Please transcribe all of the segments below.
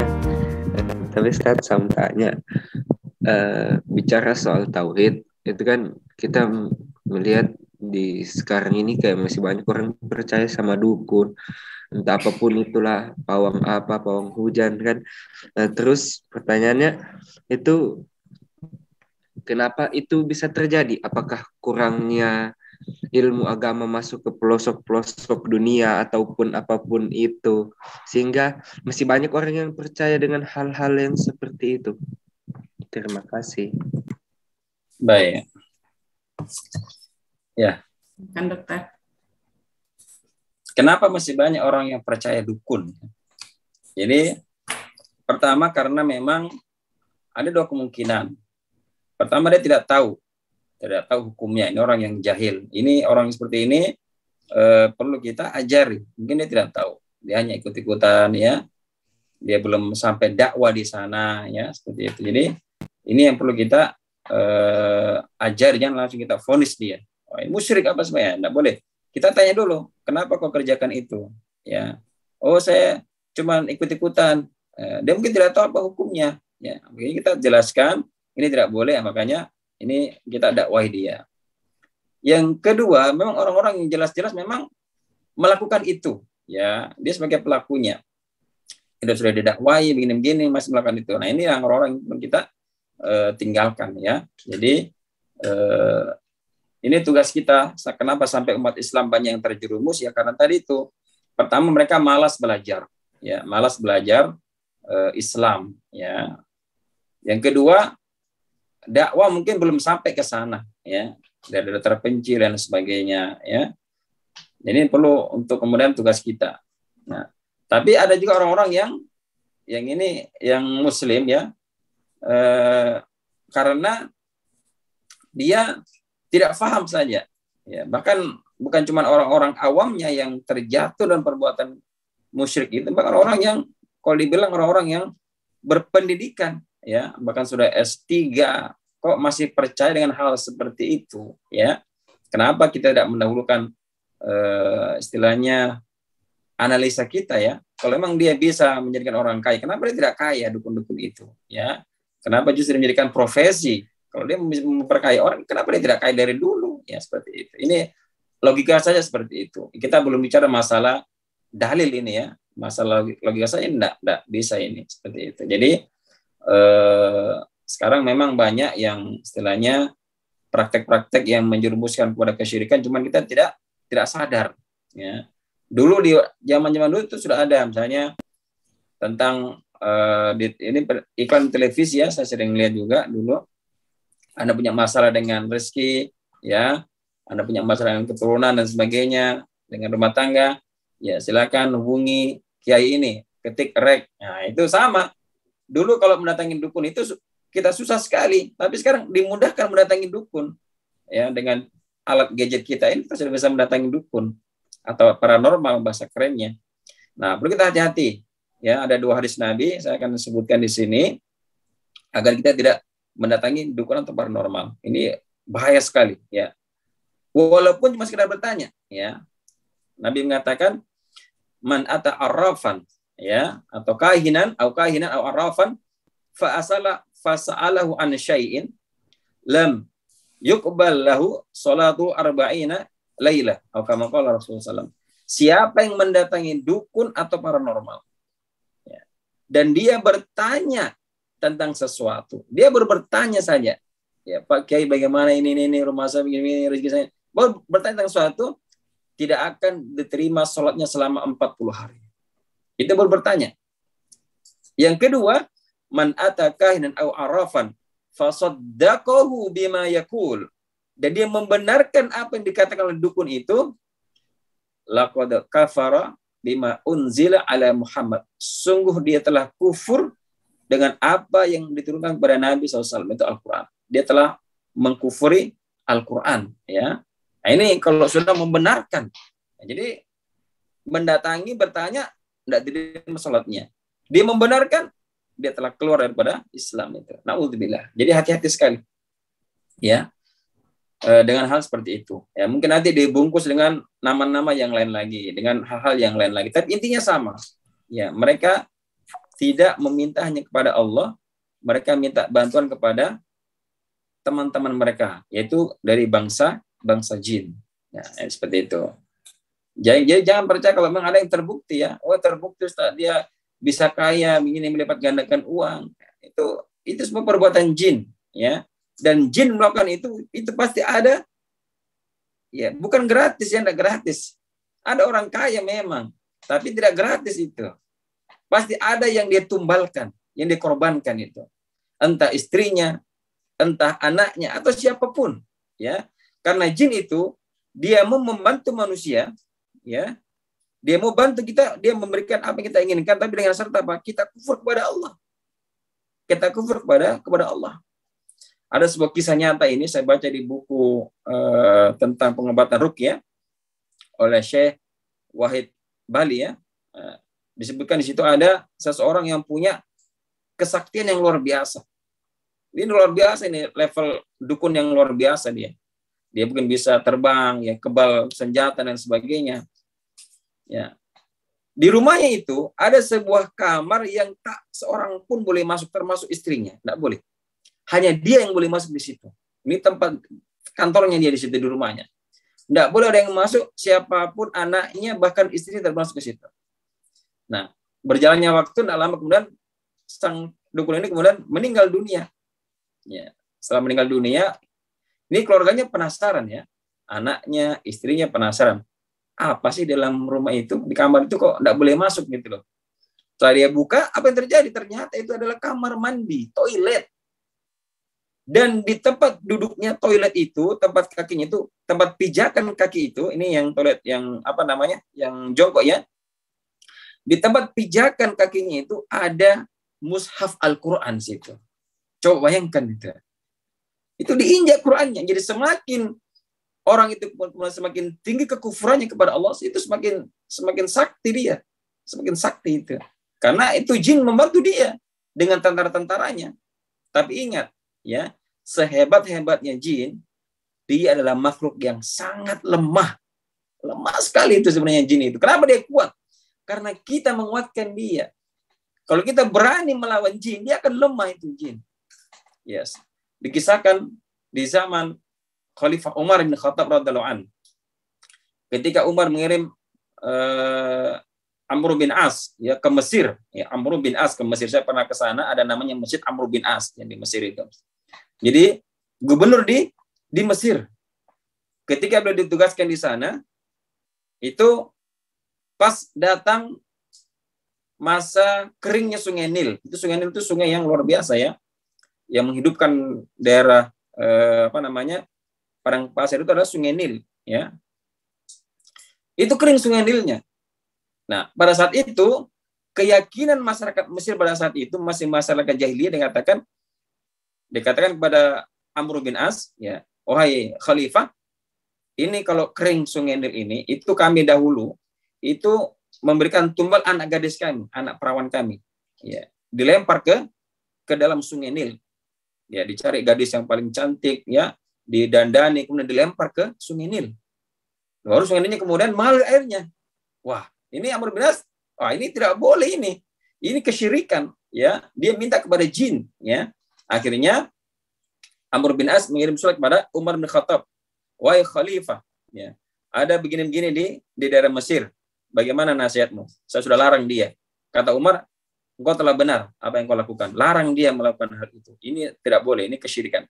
sebelumnya. tapi saya saya tanya, eh, bicara soal tauhid, itu kan kita melihat di sekarang ini kayak masih banyak orang percaya sama dukun entah apapun itulah pawang apa pawang hujan kan nah, terus pertanyaannya itu kenapa itu bisa terjadi apakah kurangnya ilmu agama masuk ke pelosok-pelosok dunia ataupun apapun itu. Sehingga masih banyak orang yang percaya dengan hal-hal yang seperti itu. Terima kasih. Baik. Ya. Kan dokter. Kenapa masih banyak orang yang percaya dukun? Jadi pertama karena memang ada dua kemungkinan. Pertama dia tidak tahu tidak tahu hukumnya ini orang yang jahil ini orang seperti ini eh, perlu kita ajari mungkin dia tidak tahu dia hanya ikut ikutan ya dia belum sampai dakwah di sana ya seperti itu jadi ini yang perlu kita eh, ajari jangan langsung kita vonis dia oh, ini musyrik apa semuanya tidak boleh kita tanya dulu kenapa kau kerjakan itu ya oh saya cuma ikut ikutan eh, dia mungkin tidak tahu apa hukumnya ya mungkin kita jelaskan ini tidak boleh makanya ini kita dakwah dia. Yang kedua, memang orang-orang yang jelas-jelas memang melakukan itu, ya. Dia sebagai pelakunya. itu sudah didakwai begini-begini masih melakukan itu. Nah, ini yang orang-orang kita eh, tinggalkan ya. Jadi eh, ini tugas kita. Kenapa sampai umat Islam banyak yang terjerumus ya karena tadi itu pertama mereka malas belajar, ya, malas belajar eh, Islam, ya. Yang kedua, dakwah mungkin belum sampai ke sana ya dari terpencil dan sebagainya ya ini perlu untuk kemudian tugas kita nah tapi ada juga orang-orang yang yang ini yang muslim ya eh, karena dia tidak faham saja ya bahkan bukan cuma orang-orang awamnya yang terjatuh dan perbuatan musyrik itu bahkan orang yang kalau dibilang orang-orang yang berpendidikan ya bahkan sudah S3 kok masih percaya dengan hal seperti itu ya kenapa kita tidak mendahulukan eh, istilahnya analisa kita ya kalau memang dia bisa menjadikan orang kaya kenapa dia tidak kaya dukun-dukun itu ya kenapa justru menjadikan profesi kalau dia memperkaya orang kenapa dia tidak kaya dari dulu ya seperti itu ini logika saja seperti itu kita belum bicara masalah dalil ini ya masalah logika saya tidak bisa ini seperti itu jadi Eh, sekarang memang banyak yang istilahnya praktek-praktek yang menjerumuskan kepada kesyirikan, cuman kita tidak tidak sadar. Ya. Dulu di zaman-zaman dulu itu sudah ada, misalnya tentang eh, di, ini iklan televisi ya, saya sering lihat juga dulu. Anda punya masalah dengan rezeki, ya, Anda punya masalah dengan keturunan dan sebagainya, dengan rumah tangga, ya silakan hubungi kiai ini, ketik rek. Nah, itu sama. Dulu kalau mendatangi dukun itu kita susah sekali, tapi sekarang dimudahkan mendatangi dukun. Ya, dengan alat gadget kita ini kita sudah bisa mendatangi dukun atau paranormal bahasa kerennya. Nah, perlu kita hati-hati. Ya, ada dua hadis Nabi saya akan sebutkan di sini agar kita tidak mendatangi dukun atau paranormal. Ini bahaya sekali, ya. Walaupun cuma sekedar bertanya, ya. Nabi mengatakan man ata arrafan ya atau kahinan atau kahinan atau arafan fa asala sa'alahu an syai'in lam yuqbal lahu salatu arba'ina laila atau kama qala Rasulullah SAW. Siapa yang mendatangi dukun atau paranormal ya. dan dia bertanya tentang sesuatu, dia baru bertanya saja, ya Pak Kiai bagaimana ini ini, ini rumah saya begini ini rezeki saya, baru bertanya tentang sesuatu tidak akan diterima sholatnya selama 40 hari. Kita boleh bertanya. Yang kedua, man atakahinan au arafan fasaddaqahu bima yakul. Dan dia membenarkan apa yang dikatakan oleh dukun itu, laqad kafara bima unzila ala Muhammad. Sungguh dia telah kufur dengan apa yang diturunkan kepada Nabi SAW itu Al-Quran. Dia telah mengkufuri Al-Quran. Ya, nah, ini kalau sudah membenarkan. Nah, jadi mendatangi bertanya tidak diterima sholatnya. Dia membenarkan, dia telah keluar daripada Islam itu. Naudzubillah. Jadi hati-hati sekali. Ya. Eh, dengan hal seperti itu. Ya, mungkin nanti dibungkus dengan nama-nama yang lain lagi, dengan hal-hal yang lain lagi. Tapi intinya sama. Ya, mereka tidak meminta hanya kepada Allah, mereka minta bantuan kepada teman-teman mereka, yaitu dari bangsa bangsa jin. Ya, seperti itu. Jadi, jadi jangan percaya kalau memang ada yang terbukti ya. Oh terbukti Ustaz, dia bisa kaya, ingin melipat gandakan uang. Itu itu semua perbuatan jin ya. Dan jin melakukan itu itu pasti ada ya bukan gratis ya tidak gratis. Ada orang kaya memang, tapi tidak gratis itu. Pasti ada yang dia tumbalkan, yang dikorbankan itu. Entah istrinya, entah anaknya atau siapapun ya. Karena jin itu dia mau membantu manusia ya dia mau bantu kita dia memberikan apa yang kita inginkan tapi dengan serta apa kita kufur kepada Allah kita kufur kepada kepada Allah ada sebuah kisah nyata ini saya baca di buku uh, tentang pengobatan rukyah oleh Syekh Wahid Bali ya eh, disebutkan di situ ada seseorang yang punya kesaktian yang luar biasa ini luar biasa ini level dukun yang luar biasa dia dia mungkin bisa terbang ya kebal senjata dan sebagainya Ya. Di rumahnya itu ada sebuah kamar yang tak seorang pun boleh masuk termasuk istrinya, tidak boleh. Hanya dia yang boleh masuk di situ. Ini tempat kantornya dia di situ di rumahnya. Tidak boleh ada yang masuk siapapun anaknya bahkan istrinya termasuk ke situ. Nah, berjalannya waktu tidak lama kemudian sang dukun ini kemudian meninggal dunia. Ya, setelah meninggal dunia, ini keluarganya penasaran ya, anaknya, istrinya penasaran apa sih dalam rumah itu di kamar itu kok tidak boleh masuk gitu loh setelah dia buka apa yang terjadi ternyata itu adalah kamar mandi toilet dan di tempat duduknya toilet itu tempat kakinya itu tempat pijakan kaki itu ini yang toilet yang apa namanya yang jongkok ya di tempat pijakan kakinya itu ada mushaf Al-Quran situ coba bayangkan itu itu diinjak Qurannya jadi semakin orang itu kemudian semakin tinggi kekufurannya kepada Allah itu semakin semakin sakti dia semakin sakti itu karena itu jin membantu dia dengan tentara-tentaranya tapi ingat ya sehebat-hebatnya jin dia adalah makhluk yang sangat lemah lemah sekali itu sebenarnya jin itu kenapa dia kuat karena kita menguatkan dia kalau kita berani melawan jin dia akan lemah itu jin yes dikisahkan di zaman Khalifah Umar bin Khattab radhiallahu an. Ketika Umar mengirim uh, Amr bin As ya ke Mesir, ya Amr bin As ke Mesir. Saya pernah ke sana ada namanya Masjid Amr bin As yang di Mesir itu. Jadi gubernur di di Mesir. Ketika beliau ditugaskan di sana itu pas datang masa keringnya Sungai Nil. Itu Sungai Nil itu sungai yang luar biasa ya, yang menghidupkan daerah eh, apa namanya padang pasir itu adalah Sungai Nil, ya. Itu kering Sungai Nilnya. Nah, pada saat itu keyakinan masyarakat Mesir pada saat itu masih masyarakat jahiliyah dikatakan dikatakan kepada Amr bin As, ya, wahai khalifah, ini kalau kering Sungai Nil ini, itu kami dahulu itu memberikan tumbal anak gadis kami, anak perawan kami, ya, dilempar ke ke dalam Sungai Nil. Ya, dicari gadis yang paling cantik, ya, didandani kemudian dilempar ke Sungai Nil. Lalu Sungai Nilnya kemudian mengalir airnya. Wah, ini Amr bin As, wah ini tidak boleh ini. Ini kesyirikan, ya. Dia minta kepada jin, ya. Akhirnya Amr bin As mengirim surat kepada Umar bin Khattab. Wahai khalifah, ya. Ada begini-begini di di daerah Mesir. Bagaimana nasihatmu? Saya sudah larang dia. Kata Umar, engkau telah benar apa yang kau lakukan. Larang dia melakukan hal itu. Ini tidak boleh, ini kesyirikan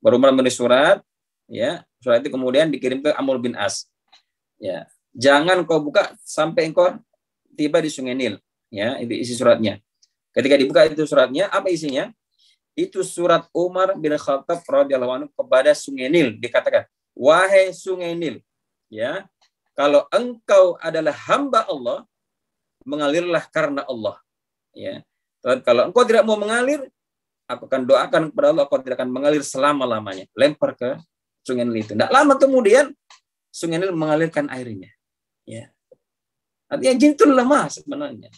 baru menulis surat ya surat itu kemudian dikirim ke Amr bin As ya jangan kau buka sampai engkau tiba di Sungai Nil ya itu isi suratnya ketika dibuka itu suratnya apa isinya itu surat Umar bin Khattab radhiyallahu anhu kepada Sungai Nil dikatakan wahai Sungai Nil ya kalau engkau adalah hamba Allah mengalirlah karena Allah ya kalau engkau tidak mau mengalir aku akan doakan kepada Allah, aku tidak akan mengalir selama-lamanya. Lempar ke sungai Nil itu. Tidak lama kemudian sungai Nil mengalirkan airnya. Ya. Artinya jin itu lemah sebenarnya.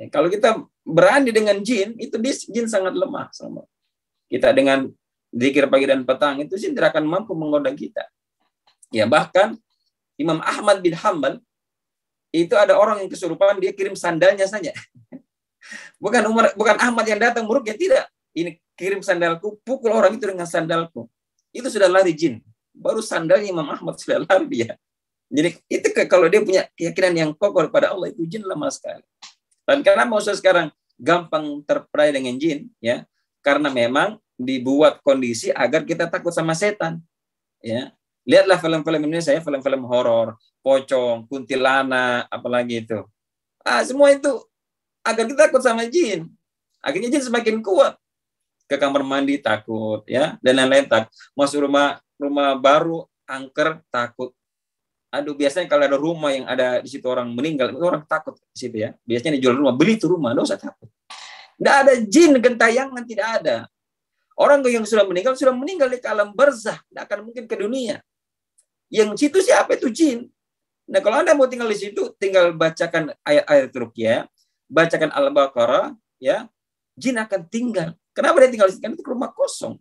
Ya, kalau kita berani dengan jin, itu jin sangat lemah. Sama. Kita dengan zikir pagi dan petang, itu jin tidak akan mampu menggoda kita. Ya bahkan Imam Ahmad bin Hambal, itu ada orang yang kesurupan, dia kirim sandalnya saja. Bukan Umar, bukan Ahmad yang datang buruk ya tidak. Ini kirim sandalku, pukul orang itu dengan sandalku. Itu sudah lari jin. Baru sandalnya Imam Ahmad sudah lari dia. Ya. Jadi itu kalau dia punya keyakinan yang kokoh kepada Allah itu jin lama sekali. Dan karena manusia sekarang gampang terperai dengan jin, ya karena memang dibuat kondisi agar kita takut sama setan. Ya, lihatlah film-film Indonesia ya, film-film horor, pocong, kuntilanak, apalagi itu. Ah, semua itu agar kita takut sama jin. Akhirnya jin semakin kuat. Ke kamar mandi takut ya dan lain-lain tak. Masuk rumah rumah baru angker takut. Aduh biasanya kalau ada rumah yang ada di situ orang meninggal orang takut di situ ya. Biasanya dijual rumah, beli itu rumah, enggak usah takut. Tidak ada jin gentayangan tidak ada. Orang yang sudah meninggal sudah meninggal di alam barzah, tidak akan mungkin ke dunia. Yang situ siapa itu jin? Nah kalau anda mau tinggal di situ, tinggal bacakan ayat-ayat Rukyah, bacakan Al-Baqarah, ya, jin akan tinggal. Kenapa dia tinggal di situ? Karena itu rumah kosong.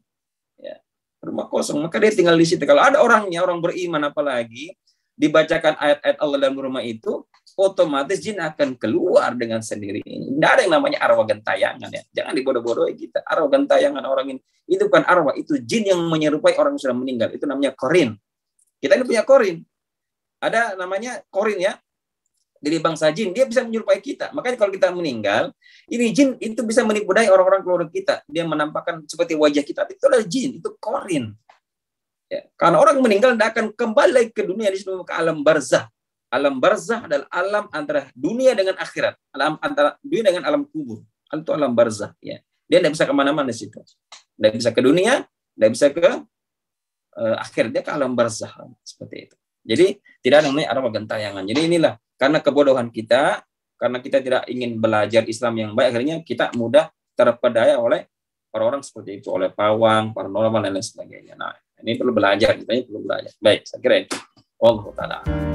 Ya, rumah kosong. Maka dia tinggal di situ. Kalau ada orangnya, orang beriman apalagi, dibacakan ayat-ayat Allah dalam rumah itu, otomatis jin akan keluar dengan sendiri. Tidak ada yang namanya arwah gentayangan ya. Jangan dibodoh-bodohi kita. Arwah gentayangan orang ini. Itu bukan arwah, itu jin yang menyerupai orang yang sudah meninggal. Itu namanya korin. Kita ini punya korin. Ada namanya korin ya dari bangsa jin, dia bisa menyerupai kita. Makanya kalau kita meninggal, ini jin itu bisa menipu daya orang-orang keluarga kita. Dia menampakkan seperti wajah kita. Itu adalah jin, itu korin. Ya. Karena orang meninggal tidak akan kembali ke dunia di sebelum ke alam barzah. Alam barzah adalah alam antara dunia dengan akhirat. Alam antara dunia dengan alam kubur. Kan itu alam barzah. Ya. Dia tidak bisa kemana-mana di situ. Tidak bisa ke dunia, tidak bisa ke uh, dia ke alam barzah seperti itu. Jadi tidak ada namanya arwah gentayangan. Jadi inilah karena kebodohan kita, karena kita tidak ingin belajar Islam yang baik, akhirnya kita mudah terpedaya oleh orang-orang seperti itu, oleh pawang, paranormal, dan lain sebagainya. Nah, ini perlu belajar, ini perlu belajar. Baik, saya kira itu. Allah Ta'ala.